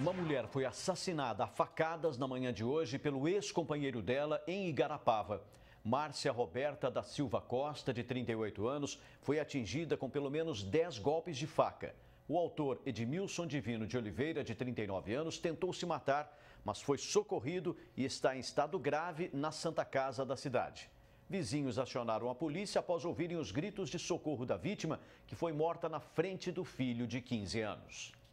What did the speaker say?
Uma mulher foi assassinada a facadas na manhã de hoje pelo ex-companheiro dela em Igarapava. Márcia Roberta da Silva Costa, de 38 anos, foi atingida com pelo menos 10 golpes de faca. O autor Edmilson Divino de Oliveira, de 39 anos, tentou se matar, mas foi socorrido e está em estado grave na Santa Casa da cidade. Vizinhos acionaram a polícia após ouvirem os gritos de socorro da vítima, que foi morta na frente do filho de 15 anos.